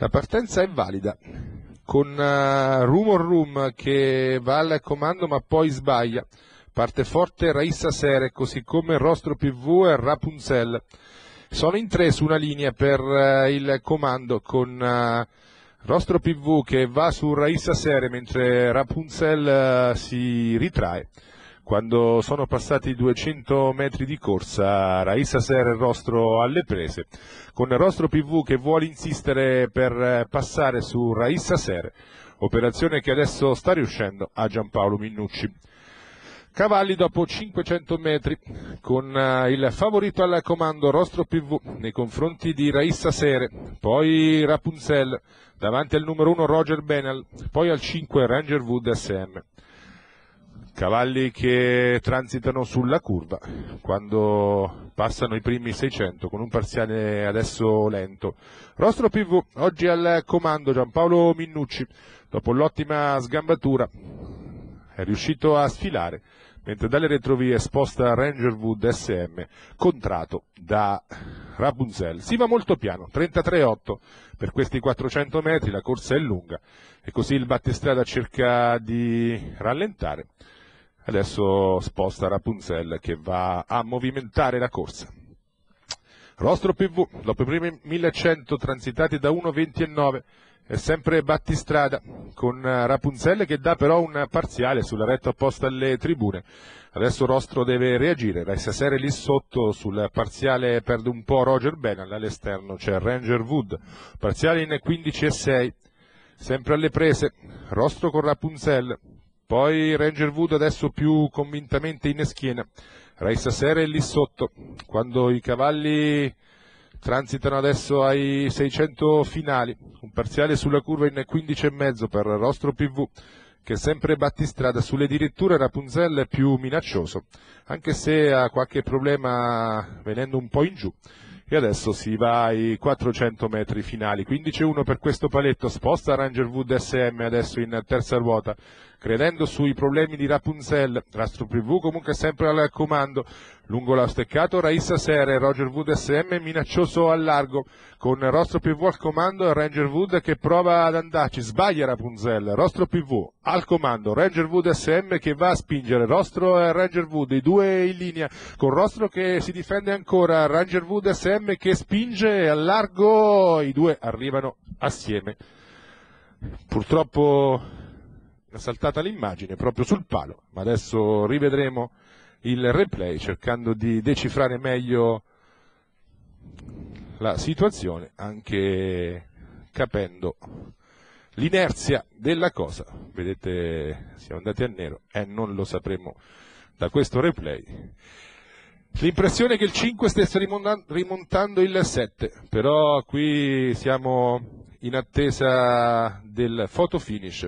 La partenza è valida, con uh, Rumor Room che va al comando ma poi sbaglia. Parte forte Raissa Sere, così come Rostro PV e Rapunzel. Sono in tre su una linea per uh, il comando con uh, Rostro PV che va su Raissa Sere mentre Rapunzel si ritrae. Quando sono passati i 200 metri di corsa, Raissa Ser e Rostro alle prese, con Rostro PV che vuole insistere per passare su Raissa Ser, operazione che adesso sta riuscendo a Giampaolo Minnucci. Cavalli dopo 500 metri con eh, il favorito al comando Rostro PV nei confronti di Raissa Sere, poi Rapunzel, davanti al numero 1 Roger Benal, poi al 5 Ranger Wood SM cavalli che transitano sulla curva quando passano i primi 600 con un parziale adesso lento. Rostro PV oggi al comando Giampaolo Minnucci dopo l'ottima sgambatura è riuscito a sfilare mentre dalle retrovie sposta Ranger Wood SM contrato da Rapunzel. Si va molto piano, 33.8 per questi 400 metri, la corsa è lunga e così il battistrada cerca di rallentare Adesso sposta Rapunzel che va a movimentare la corsa. Rostro PV, dopo i primi 1100 transitati da 1,29, è sempre battistrada con Rapunzel che dà però un parziale sulla retta opposta alle tribune. Adesso Rostro deve reagire, Raissa Sere lì sotto sul parziale perde un po' Roger Bennett, all'esterno c'è Ranger Wood, parziale in 15,6, sempre alle prese, Rostro con Rapunzel, poi Ranger Wood adesso più convintamente in schiena. Raissa Sere è lì sotto. Quando i cavalli transitano adesso ai 600 finali. Un parziale sulla curva in 15,5 per Rostro PV che sempre battistrada sulle diretture Rapunzel è più minaccioso, anche se ha qualche problema venendo un po' in giù e adesso si va ai 400 metri finali, 15-1 per questo paletto, sposta Ranger Wood SM adesso in terza ruota, credendo sui problemi di Rapunzel, Rastro PV comunque sempre al comando, lungo la steccato Raissa Sere, Roger Wood SM minaccioso al largo, con Rostro PV al comando e Ranger Wood che prova ad andarci, sbaglia Rapunzel, Rostro PV al comando, Ranger Wood SM che va a spingere, Rostro e Ranger Wood, i due in linea, con Rostro che si difende ancora, Ranger Wood SM Cem che spinge al largo, i due arrivano assieme. Purtroppo è saltata l'immagine proprio sul palo, ma adesso rivedremo il replay cercando di decifrare meglio la situazione, anche capendo l'inerzia della cosa. Vedete, siamo andati a nero e eh, non lo sapremo da questo replay. L'impressione è che il 5 stesse rimontando il 7, però qui siamo in attesa del photo finish.